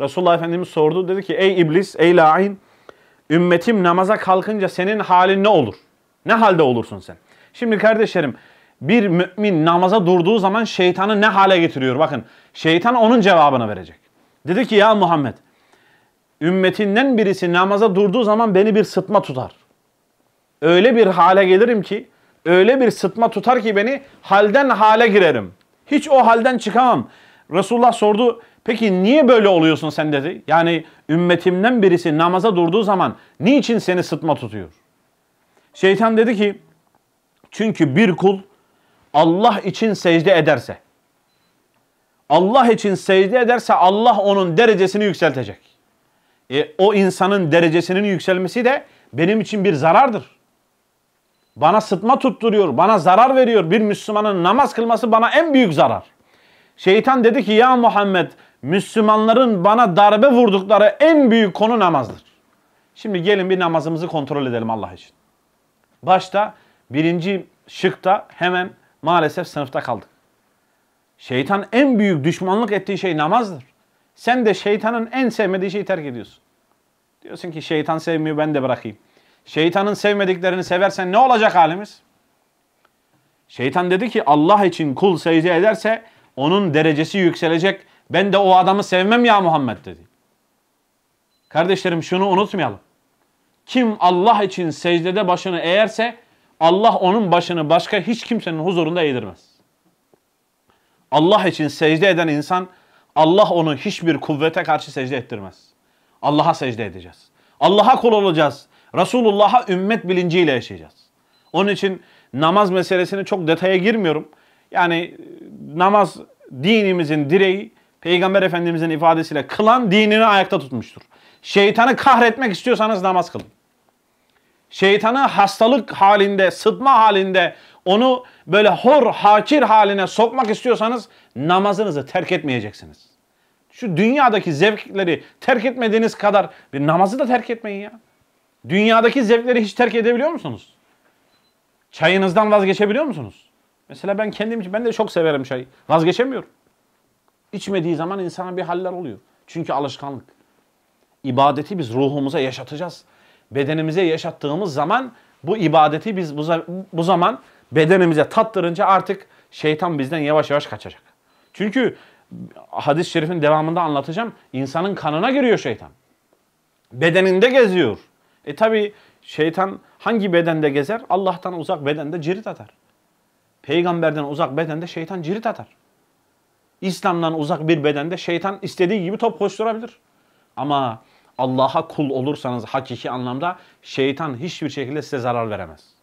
Resulullah Efendimiz sordu. Dedi ki ey iblis, ey la'in ümmetim namaza kalkınca senin halin ne olur? Ne halde olursun sen? Şimdi kardeşlerim bir mümin namaza durduğu zaman şeytanı ne hale getiriyor? Bakın şeytan onun cevabını verecek. Dedi ki ya Muhammed ümmetinden birisi namaza durduğu zaman beni bir sıtma tutar. Öyle bir hale gelirim ki öyle bir sıtma tutar ki beni halden hale girerim. Hiç o halden çıkamam. Resulullah sordu Peki niye böyle oluyorsun sen dedi. Yani ümmetimden birisi namaza durduğu zaman niçin seni sıtma tutuyor? Şeytan dedi ki çünkü bir kul Allah için secde ederse Allah için secde ederse Allah onun derecesini yükseltecek. E, o insanın derecesinin yükselmesi de benim için bir zarardır. Bana sıtma tutturuyor, bana zarar veriyor. Bir Müslümanın namaz kılması bana en büyük zarar. Şeytan dedi ki ya Muhammed Müslümanların bana darbe vurdukları en büyük konu namazdır. Şimdi gelin bir namazımızı kontrol edelim Allah için. Başta birinci şıkta hemen maalesef sınıfta kaldık. Şeytan en büyük düşmanlık ettiği şey namazdır. Sen de şeytanın en sevmediği şeyi terk ediyorsun. Diyorsun ki şeytan sevmiyor ben de bırakayım. Şeytanın sevmediklerini seversen ne olacak halimiz? Şeytan dedi ki Allah için kul secde ederse onun derecesi yükselecek ben de o adamı sevmem ya Muhammed dedi. Kardeşlerim şunu unutmayalım. Kim Allah için secdede başını eğerse Allah onun başını başka hiç kimsenin huzurunda eğdirmez. Allah için secde eden insan Allah onu hiçbir kuvvete karşı secde ettirmez. Allah'a secde edeceğiz. Allah'a kul olacağız. Resulullah'a ümmet bilinciyle yaşayacağız. Onun için namaz meselesini çok detaya girmiyorum. Yani e, namaz dinimizin direği Peygamber Efendimizin ifadesiyle kılan dinini ayakta tutmuştur. Şeytanı kahretmek istiyorsanız namaz kılın. Şeytanı hastalık halinde, sıtma halinde, onu böyle hor, hakir haline sokmak istiyorsanız namazınızı terk etmeyeceksiniz. Şu dünyadaki zevkleri terk etmediğiniz kadar bir namazı da terk etmeyin ya. Dünyadaki zevkleri hiç terk edebiliyor musunuz? Çayınızdan vazgeçebiliyor musunuz? Mesela ben kendim için ben de çok severim çayı. Vazgeçemiyorum. İçmediği zaman insana bir haller oluyor. Çünkü alışkanlık. İbadeti biz ruhumuza yaşatacağız. Bedenimize yaşattığımız zaman bu ibadeti biz bu, bu zaman bedenimize tattırınca artık şeytan bizden yavaş yavaş kaçacak. Çünkü hadis-i şerifin devamında anlatacağım. insanın kanına giriyor şeytan. Bedeninde geziyor. E tabi şeytan hangi bedende gezer? Allah'tan uzak bedende cirit atar. Peygamberden uzak bedende şeytan cirit atar. İslam'dan uzak bir bedende şeytan istediği gibi top koşturabilir. Ama Allah'a kul olursanız hakiki anlamda şeytan hiçbir şekilde size zarar veremez.